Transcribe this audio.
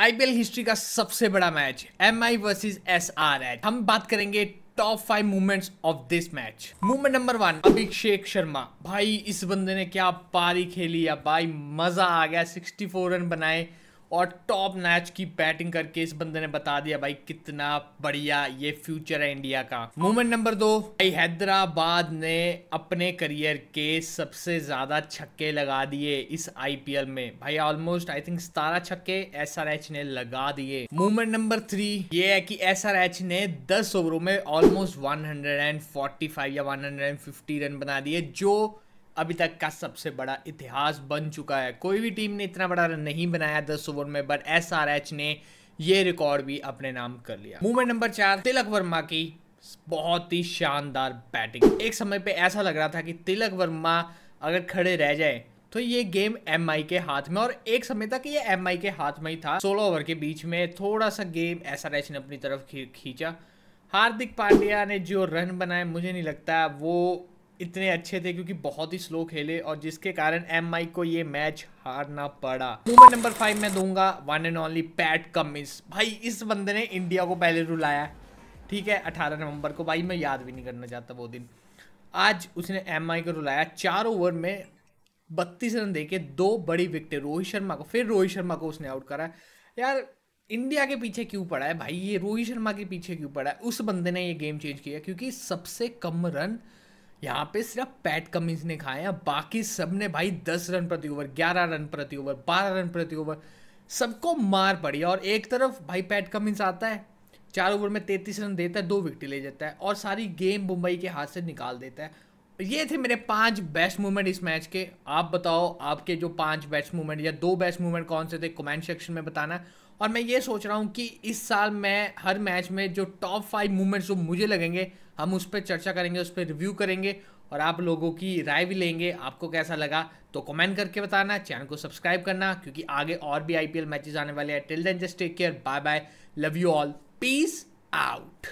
IPL history का सबसे बड़ा match M I versus S R H हम बात करेंगे top five movements of this match movement number one Abhishek Sharma भाई इस बंदे ने क्या पारी खेली या भाई मजा आ गया 64 रन बनाए और टॉप मैच की बैटिंग करके इस बंदे ने बता दिया भाई कितना बढ़िया ये फ्यूचर है इंडिया का मूवमेंट नंबर दो भाई हैदराबाद ने अपने करियर के सबसे ज्यादा छक्के लगा दिए इस आईपीएल में भाई ऑलमोस्ट आई थिंक सतारह छक्के एस ने लगा दिए मूवमेंट नंबर थ्री ये है कि एस ने दस ओवरों में ऑलमोस्ट वन या वन रन बना दिए जो अभी तक का सबसे बड़ा इतिहास बन चुका है कोई भी टीम ने इतना बड़ा रन नहीं बनाया दस ओवर में बट एस ने ये रिकॉर्ड भी अपने नाम कर लिया मूवमेंट नंबर चार तिलक वर्मा की बहुत ही शानदार बैटिंग एक समय पे ऐसा लग रहा था कि तिलक वर्मा अगर खड़े रह जाए तो ये गेम एम के हाथ में और एक समय तक ये एम के हाथ में ही था 16 ओवर के बीच में थोड़ा सा गेम एस ने अपनी तरफ खींचा हार्दिक पांड्या ने जो रन बनाए मुझे नहीं लगता वो इतने अच्छे थे क्योंकि बहुत ही स्लो खेले और जिसके कारण एम को ये मैच हारना पड़ा मूवमेंट नंबर फाइव में दूंगा one and only Pat Cummins भाई इस बंदे ने इंडिया को पहले रुलाया ठीक है अठारह नवंबर को भाई मैं याद भी नहीं करना चाहता वो दिन आज उसने एम को रुलाया चार ओवर में बत्तीस रन दे के दो बड़ी विकटें रोहित शर्मा को फिर रोहित शर्मा को उसने आउट करा यार इंडिया के पीछे क्यों पड़ा है भाई ये रोहित शर्मा के पीछे क्यों पड़ा है उस बंदे ने ये गेम चेंज किया क्योंकि सबसे कम रन यहाँ पे सिर्फ पैट कमिंस ने खाए हैं बाकी सब ने भाई दस रन प्रति ओवर ग्यारह रन प्रति ओवर बारह रन प्रति ओवर सबको मार पड़ी और एक तरफ भाई पैट कमिंस आता है चार ओवर में तैतीस रन देता है दो विकेट ले जाता है और सारी गेम मुंबई के हाथ से निकाल देता है ये थे मेरे पांच बेस्ट मूवमेंट इस मैच के आप बताओ आपके जो पांच बेस्ट मूवमेंट या दो बेस्ट मूवमेंट कौन से थे कमेंट सेक्शन में बताना और मैं ये सोच रहा हूँ कि इस साल मैं हर मैच में जो टॉप फाइव मूवमेंट्स जो मुझे लगेंगे हम उस पर चर्चा करेंगे उस पर रिव्यू करेंगे और आप लोगों की राय भी लेंगे आपको कैसा लगा तो कमेंट करके बताना चैनल को सब्सक्राइब करना क्योंकि आगे और भी आईपीएल मैचेस आने वाले हैं till then just take care bye bye love you all peace out